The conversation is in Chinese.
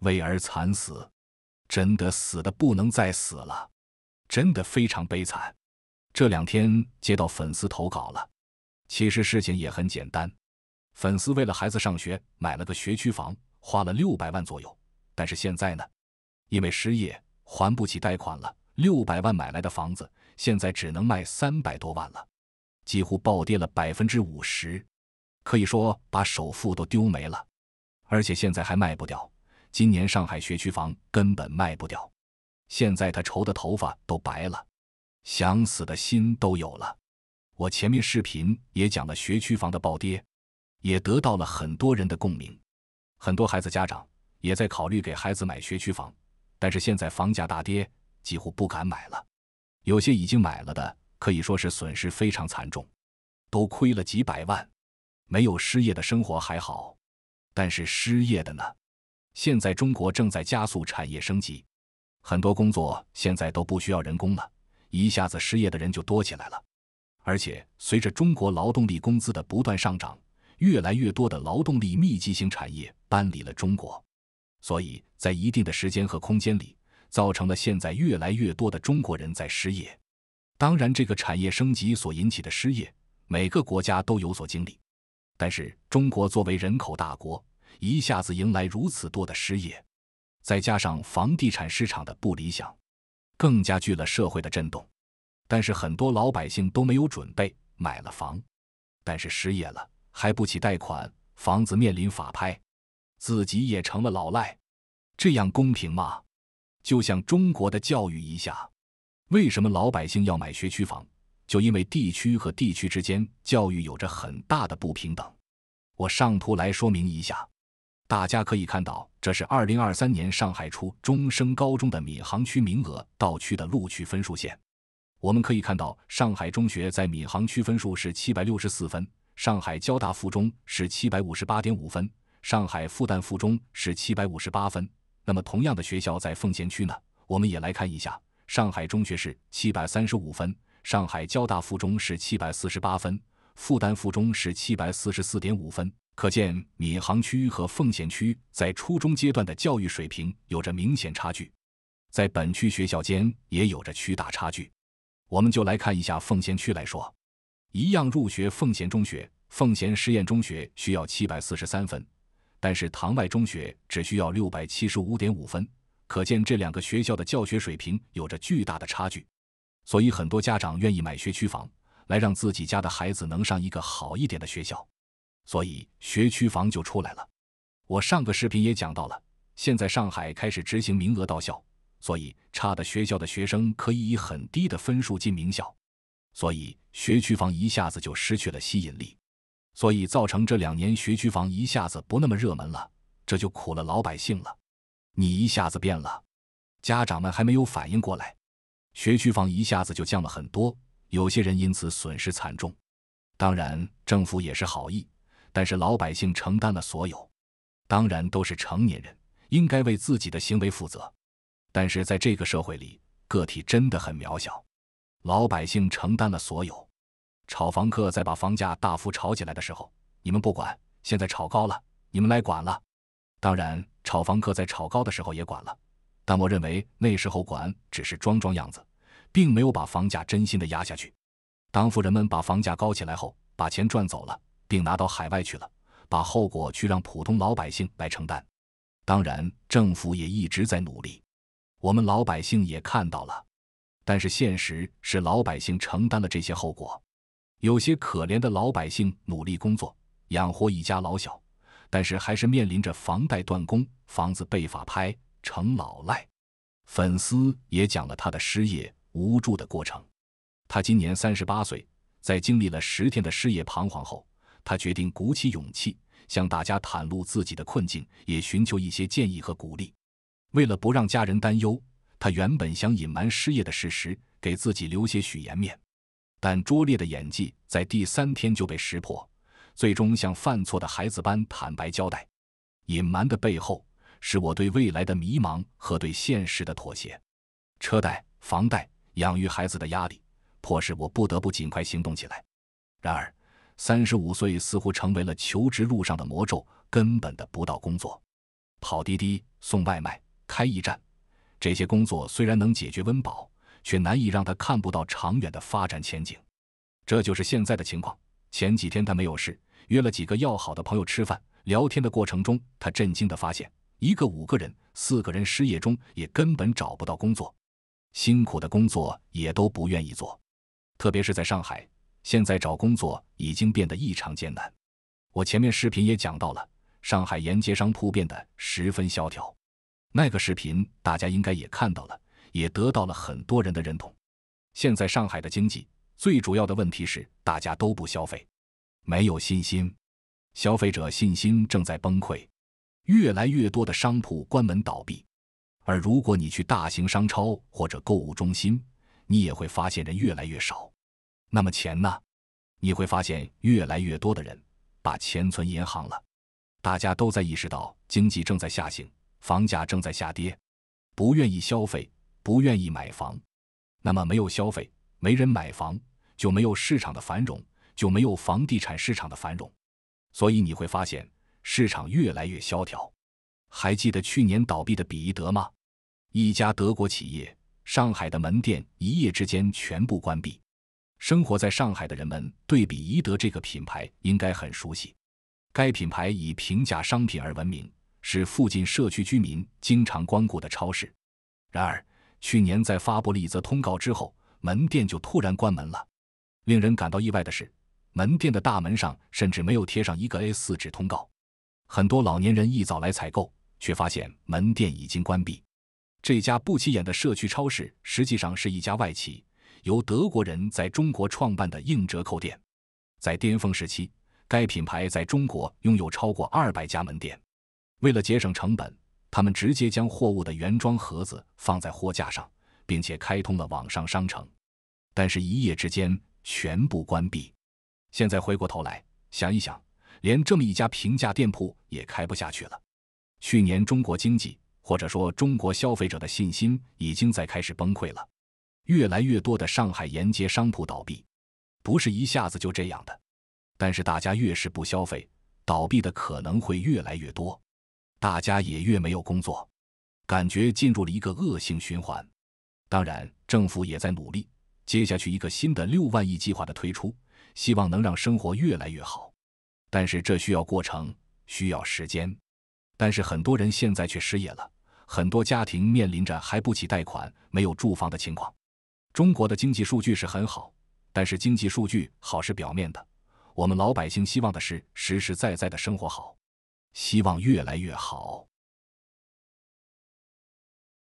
为儿惨死，真的死的不能再死了，真的非常悲惨。这两天接到粉丝投稿了，其实事情也很简单。粉丝为了孩子上学买了个学区房，花了六百万左右。但是现在呢，因为失业还不起贷款了，六百万买来的房子现在只能卖三百多万了，几乎暴跌了百分之五十，可以说把首付都丢没了。而且现在还卖不掉。今年上海学区房根本卖不掉，现在他愁的头发都白了，想死的心都有了。我前面视频也讲了学区房的暴跌，也得到了很多人的共鸣。很多孩子家长也在考虑给孩子买学区房，但是现在房价大跌，几乎不敢买了。有些已经买了的，可以说是损失非常惨重，都亏了几百万。没有失业的生活还好，但是失业的呢？现在中国正在加速产业升级，很多工作现在都不需要人工了，一下子失业的人就多起来了。而且随着中国劳动力工资的不断上涨，越来越多的劳动力密集型产业搬离了中国，所以在一定的时间和空间里，造成了现在越来越多的中国人在失业。当然，这个产业升级所引起的失业，每个国家都有所经历，但是中国作为人口大国。一下子迎来如此多的失业，再加上房地产市场的不理想，更加剧了社会的震动。但是很多老百姓都没有准备，买了房，但是失业了还不起贷款，房子面临法拍，自己也成了老赖，这样公平吗？就像中国的教育一下，为什么老百姓要买学区房？就因为地区和地区之间教育有着很大的不平等。我上图来说明一下。大家可以看到，这是二零二三年上海初中升高中的闵行区名额到区的录取分数线。我们可以看到，上海中学在闵行区分数是七百六十四分，上海交大附中是七百五十八点五分，上海复旦附中是七百五十八分。那么，同样的学校在奉贤区呢？我们也来看一下，上海中学是七百三十五分，上海交大附中是七百四十八分，复旦附中是七百四十四点五分。可见闵行区和奉贤区在初中阶段的教育水平有着明显差距，在本区学校间也有着巨大差距。我们就来看一下奉贤区来说，一样入学奉贤中学、奉贤实验中学需要七百四十三分，但是塘外中学只需要六百七十五点五分。可见这两个学校的教学水平有着巨大的差距，所以很多家长愿意买学区房来让自己家的孩子能上一个好一点的学校。所以学区房就出来了。我上个视频也讲到了，现在上海开始执行名额到校，所以差的学校的学生可以以很低的分数进名校，所以学区房一下子就失去了吸引力，所以造成这两年学区房一下子不那么热门了，这就苦了老百姓了。你一下子变了，家长们还没有反应过来，学区房一下子就降了很多，有些人因此损失惨重。当然，政府也是好意。但是老百姓承担了所有，当然都是成年人，应该为自己的行为负责。但是在这个社会里，个体真的很渺小，老百姓承担了所有。炒房客在把房价大幅炒起来的时候，你们不管；现在炒高了，你们来管了。当然，炒房客在炒高的时候也管了，但我认为那时候管只是装装样子，并没有把房价真心的压下去。当富人们把房价高起来后，把钱赚走了。并拿到海外去了，把后果去让普通老百姓来承担。当然，政府也一直在努力，我们老百姓也看到了，但是现实是老百姓承担了这些后果。有些可怜的老百姓努力工作，养活一家老小，但是还是面临着房贷断供、房子被法拍成老赖。粉丝也讲了他的失业无助的过程。他今年三十八岁，在经历了十天的失业彷徨后。他决定鼓起勇气向大家袒露自己的困境，也寻求一些建议和鼓励。为了不让家人担忧，他原本想隐瞒失业的事实，给自己留些许颜面。但拙劣的演技在第三天就被识破，最终像犯错的孩子般坦白交代。隐瞒的背后是我对未来的迷茫和对现实的妥协。车贷、房贷、养育孩子的压力，迫使我不得不尽快行动起来。然而，三十五岁似乎成为了求职路上的魔咒，根本得不到工作。跑滴滴、送外卖、开驿站，这些工作虽然能解决温饱，却难以让他看不到长远的发展前景。这就是现在的情况。前几天他没有事，约了几个要好的朋友吃饭聊天的过程中，他震惊地发现，一个五个人，四个人失业中，也根本找不到工作，辛苦的工作也都不愿意做，特别是在上海。现在找工作已经变得异常艰难。我前面视频也讲到了，上海沿街商铺变得十分萧条。那个视频大家应该也看到了，也得到了很多人的认同。现在上海的经济最主要的问题是大家都不消费，没有信心，消费者信心正在崩溃，越来越多的商铺关门倒闭。而如果你去大型商超或者购物中心，你也会发现人越来越少。那么钱呢？你会发现越来越多的人把钱存银行了，大家都在意识到经济正在下行，房价正在下跌，不愿意消费，不愿意买房。那么没有消费，没人买房，就没有市场的繁荣，就没有房地产市场的繁荣。所以你会发现市场越来越萧条。还记得去年倒闭的比宜德吗？一家德国企业，上海的门店一夜之间全部关闭。生活在上海的人们对比宜德这个品牌应该很熟悉，该品牌以平价商品而闻名，是附近社区居民经常光顾的超市。然而，去年在发布了一则通告之后，门店就突然关门了。令人感到意外的是，门店的大门上甚至没有贴上一个 A4 纸通告。很多老年人一早来采购，却发现门店已经关闭。这家不起眼的社区超市实际上是一家外企。由德国人在中国创办的硬折扣店，在巅峰时期，该品牌在中国拥有超过二百家门店。为了节省成本，他们直接将货物的原装盒子放在货架上，并且开通了网上商城。但是，一夜之间全部关闭。现在回过头来想一想，连这么一家平价店铺也开不下去了。去年，中国经济或者说中国消费者的信心已经在开始崩溃了。越来越多的上海沿街商铺倒闭，不是一下子就这样的，但是大家越是不消费，倒闭的可能会越来越多，大家也越没有工作，感觉进入了一个恶性循环。当然，政府也在努力，接下去一个新的六万亿计划的推出，希望能让生活越来越好，但是这需要过程，需要时间。但是很多人现在却失业了，很多家庭面临着还不起贷款、没有住房的情况。中国的经济数据是很好，但是经济数据好是表面的，我们老百姓希望的是实实在在的生活好，希望越来越好。